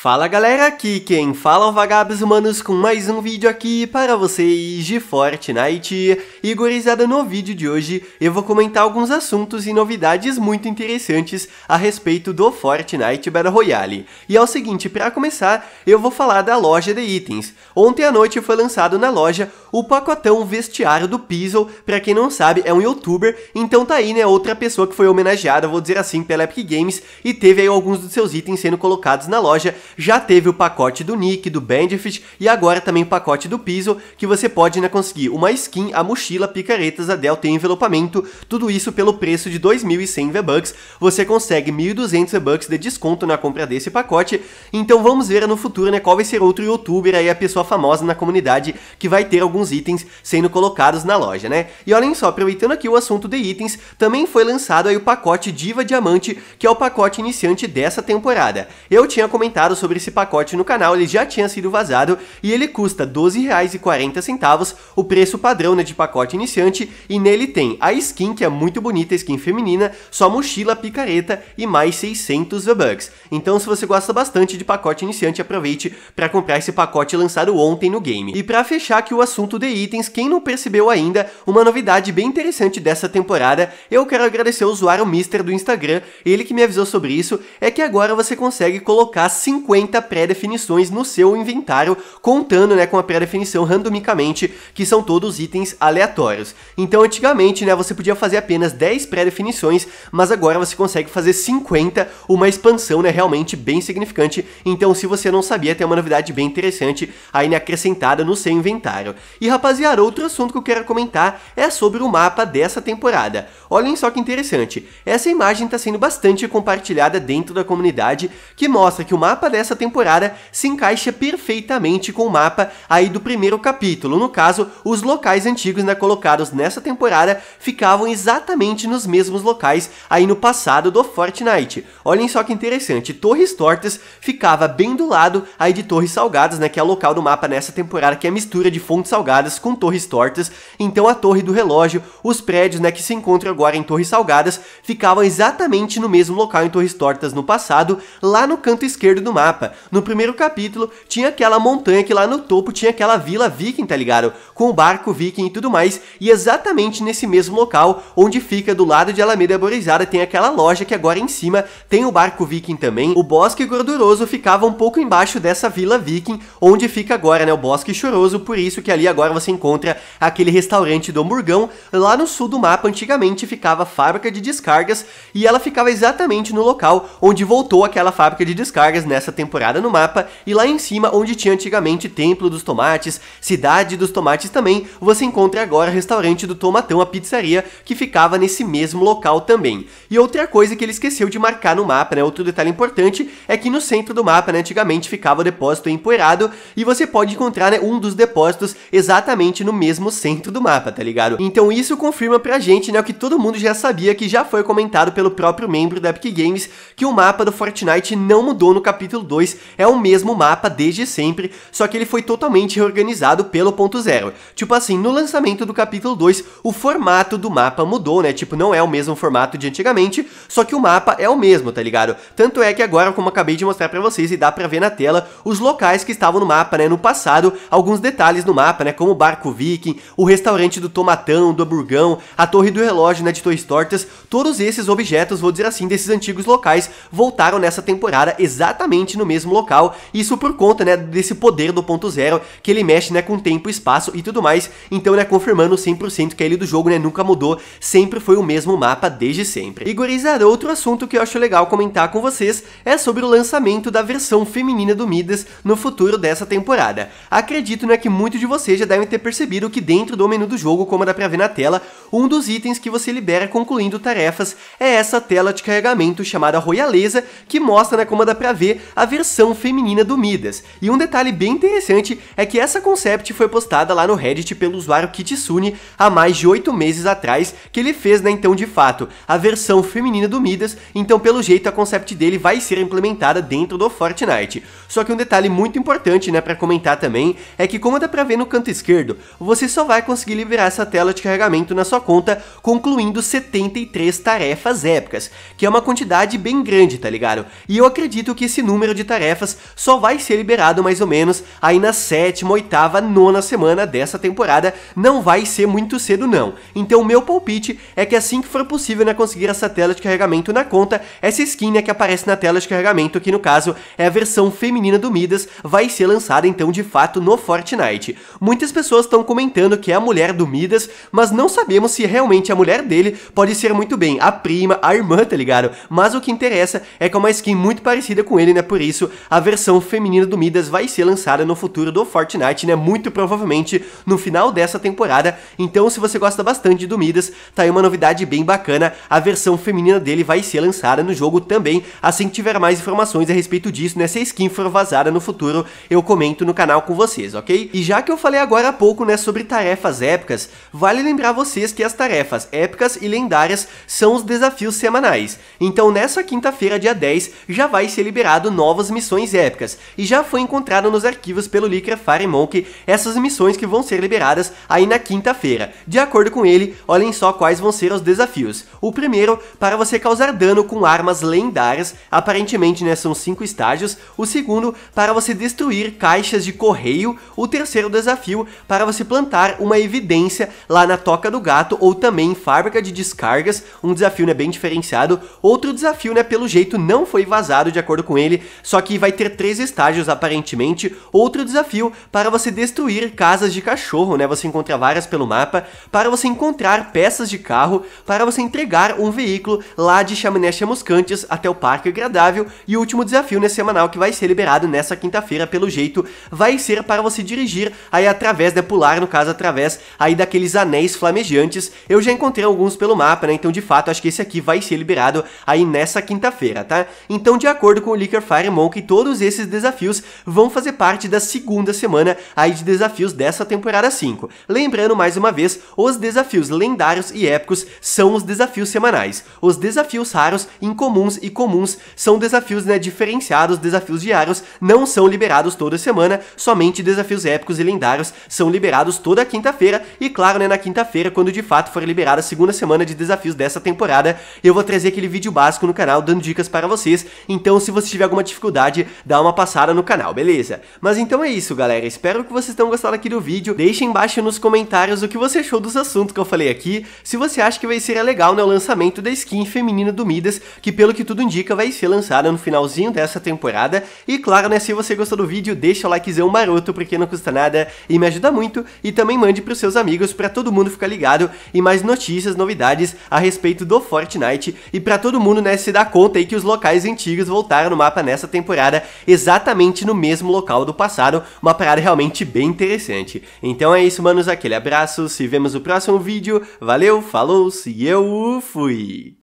Fala galera, aqui quem fala é o Vagabos Humanos com mais um vídeo aqui para vocês de Fortnite. E gurizada, no vídeo de hoje eu vou comentar alguns assuntos e novidades muito interessantes a respeito do Fortnite Battle Royale. E é o seguinte, para começar, eu vou falar da loja de itens. Ontem à noite foi lançado na loja o pacotão vestiário do Pizzle, pra quem não sabe, é um youtuber, então tá aí, né, outra pessoa que foi homenageada, vou dizer assim, pela Epic Games, e teve aí alguns dos seus itens sendo colocados na loja, já teve o pacote do Nick, do Bandifit, e agora também o pacote do Pizzle, que você pode, né, conseguir uma skin, a mochila, picaretas, a delta e envelopamento, tudo isso pelo preço de 2.100 V-Bucks, você consegue 1.200 V-Bucks de desconto na compra desse pacote, então vamos ver no futuro, né, qual vai ser outro youtuber aí, a pessoa famosa na comunidade, que vai ter algum alguns itens sendo colocados na loja, né? E olhem só, aproveitando aqui o assunto de itens, também foi lançado aí o pacote Diva Diamante, que é o pacote iniciante dessa temporada. Eu tinha comentado sobre esse pacote no canal, ele já tinha sido vazado e ele custa R$12,40, o preço padrão né, de pacote iniciante, e nele tem a skin, que é muito bonita, skin feminina, sua mochila, picareta e mais 600 V-Bucks. Então se você gosta bastante de pacote iniciante, aproveite para comprar esse pacote lançado ontem no game. E para fechar aqui o assunto assunto de itens, quem não percebeu ainda, uma novidade bem interessante dessa temporada, eu quero agradecer ao usuário Mister do Instagram, ele que me avisou sobre isso, é que agora você consegue colocar 50 pré-definições no seu inventário, contando né, com a pré-definição randomicamente, que são todos itens aleatórios. Então antigamente né, você podia fazer apenas 10 pré-definições, mas agora você consegue fazer 50, uma expansão né, realmente bem significante, então se você não sabia, tem uma novidade bem interessante aí né, acrescentada no seu inventário. E rapaziada, outro assunto que eu quero comentar é sobre o mapa dessa temporada. Olhem só que interessante, essa imagem está sendo bastante compartilhada dentro da comunidade, que mostra que o mapa dessa temporada se encaixa perfeitamente com o mapa aí do primeiro capítulo. No caso, os locais antigos né, colocados nessa temporada ficavam exatamente nos mesmos locais aí no passado do Fortnite. Olhem só que interessante, Torres Tortas ficava bem do lado aí de Torres Salgadas, né, que é o local do mapa nessa temporada, que é a mistura de fonte salgada Salgadas com Torres Tortas, então a Torre do Relógio, os prédios né, que se encontram agora em Torres Salgadas, ficavam exatamente no mesmo local em Torres Tortas no passado, lá no canto esquerdo do mapa. No primeiro capítulo, tinha aquela montanha que lá no topo tinha aquela vila viking, tá ligado? Com o barco viking e tudo mais, e exatamente nesse mesmo local, onde fica do lado de Alameda Arborizada, tem aquela loja que agora em cima tem o barco viking também. O bosque gorduroso ficava um pouco embaixo dessa vila viking, onde fica agora né, o bosque choroso, por isso que ali agora agora você encontra aquele restaurante do Hamburgão. Lá no sul do mapa, antigamente ficava a fábrica de descargas e ela ficava exatamente no local onde voltou aquela fábrica de descargas nessa temporada no mapa. E lá em cima, onde tinha antigamente Templo dos Tomates, Cidade dos Tomates também, você encontra agora o restaurante do Tomatão, a pizzaria, que ficava nesse mesmo local também. E outra coisa que ele esqueceu de marcar no mapa, né? Outro detalhe importante é que no centro do mapa, né, antigamente ficava o depósito empoeirado e você pode encontrar né, um dos depósitos exatamente no mesmo centro do mapa, tá ligado? Então isso confirma pra gente, né, o que todo mundo já sabia, que já foi comentado pelo próprio membro da Epic Games, que o mapa do Fortnite não mudou no capítulo 2, é o mesmo mapa desde sempre, só que ele foi totalmente reorganizado pelo ponto zero. Tipo assim, no lançamento do capítulo 2, o formato do mapa mudou, né, tipo, não é o mesmo formato de antigamente, só que o mapa é o mesmo, tá ligado? Tanto é que agora, como acabei de mostrar pra vocês e dá pra ver na tela, os locais que estavam no mapa, né, no passado, alguns detalhes no mapa, né, como o Barco Viking, o restaurante do Tomatão, do burgão, a Torre do Relógio né, de Torres Tortas, todos esses objetos, vou dizer assim, desses antigos locais voltaram nessa temporada exatamente no mesmo local, isso por conta né, desse poder do ponto zero, que ele mexe né, com tempo, espaço e tudo mais, então né, confirmando 100% que a ilha do jogo né, nunca mudou, sempre foi o mesmo mapa desde sempre. E gurizada, ah, outro assunto que eu acho legal comentar com vocês é sobre o lançamento da versão feminina do Midas no futuro dessa temporada. Acredito né, que muito de vocês já devem ter percebido que dentro do menu do jogo, como dá pra ver na tela, um dos itens que você libera concluindo tarefas é essa tela de carregamento chamada Royaleza, que mostra na né, dá pra ver a versão feminina do Midas. E um detalhe bem interessante é que essa concept foi postada lá no Reddit pelo usuário Kitsune há mais de 8 meses atrás, que ele fez, né, então de fato, a versão feminina do Midas, então pelo jeito a concept dele vai ser implementada dentro do Fortnite. Só que um detalhe muito importante, né, para comentar também, é que como dá pra ver no canto esquerdo, você só vai conseguir liberar essa tela de carregamento na sua sua conta, concluindo 73 tarefas épicas, que é uma quantidade bem grande, tá ligado? E eu acredito que esse número de tarefas só vai ser liberado mais ou menos aí na sétima, oitava, nona semana dessa temporada, não vai ser muito cedo não. Então meu palpite é que assim que for possível né, conseguir essa tela de carregamento na conta, essa skin né, que aparece na tela de carregamento, que no caso é a versão feminina do Midas, vai ser lançada então de fato no Fortnite. Muitas pessoas estão comentando que é a mulher do Midas, mas não sabemos se realmente a mulher dele pode ser muito bem a prima, a irmã, tá ligado? Mas o que interessa é que é uma skin muito parecida com ele, né? Por isso, a versão feminina do Midas vai ser lançada no futuro do Fortnite, né? Muito provavelmente no final dessa temporada. Então, se você gosta bastante do Midas, tá aí uma novidade bem bacana. A versão feminina dele vai ser lançada no jogo também. Assim que tiver mais informações a respeito disso, né? Se a skin for vazada no futuro, eu comento no canal com vocês, ok? E já que eu falei agora há pouco, né, sobre tarefas épicas, vale lembrar vocês que as tarefas épicas e lendárias são os desafios semanais. Então nessa quinta-feira, dia 10, já vai ser liberado novas missões épicas, e já foi encontrado nos arquivos pelo Licker Fire essas missões que vão ser liberadas aí na quinta-feira. De acordo com ele, olhem só quais vão ser os desafios. O primeiro, para você causar dano com armas lendárias, aparentemente né, são cinco estágios. O segundo, para você destruir caixas de correio. O terceiro desafio, para você plantar uma evidência lá na Toca do Gato mato ou também em fábrica de descargas, um desafio né, bem diferenciado. Outro desafio, né, pelo jeito, não foi vazado de acordo com ele, só que vai ter três estágios aparentemente. Outro desafio para você destruir casas de cachorro, né? Você encontra várias pelo mapa, para você encontrar peças de carro, para você entregar um veículo lá de Chaminé Chamuscantes até o Parque Agradável. E o último desafio, né, semanal que vai ser liberado nessa quinta-feira, pelo jeito, vai ser para você dirigir aí através, né, pular, no caso, através aí daqueles anéis flamejantes antes. Eu já encontrei alguns pelo mapa, né? Então, de fato, acho que esse aqui vai ser liberado aí nessa quinta-feira, tá? Então, de acordo com o Liquor Fire todos esses desafios vão fazer parte da segunda semana aí de desafios dessa temporada 5. Lembrando mais uma vez, os desafios lendários e épicos são os desafios semanais. Os desafios raros, incomuns e comuns são desafios né, diferenciados, desafios diários não são liberados toda semana, somente desafios épicos e lendários são liberados toda quinta-feira e claro, né, na quinta-feira quando de fato for liberada a segunda semana de desafios dessa temporada, eu vou trazer aquele vídeo básico no canal dando dicas para vocês, então se você tiver alguma dificuldade, dá uma passada no canal, beleza? Mas então é isso, galera, espero que vocês tenham gostado aqui do vídeo, deixe embaixo nos comentários o que você achou dos assuntos que eu falei aqui, se você acha que vai ser legal né, o lançamento da skin feminina do Midas, que pelo que tudo indica vai ser lançada no finalzinho dessa temporada, e claro, né, se você gostou do vídeo, deixa o likezão maroto, porque não custa nada e me ajuda muito, e também mande pros seus amigos para todo mundo ficar ligado e mais notícias, novidades a respeito do Fortnite e para todo mundo né, se dar conta aí que os locais antigos voltaram no mapa nessa temporada exatamente no mesmo local do passado, uma parada realmente bem interessante. Então é isso, manos, aquele abraço, se vemos no próximo vídeo, valeu, falou, se eu fui!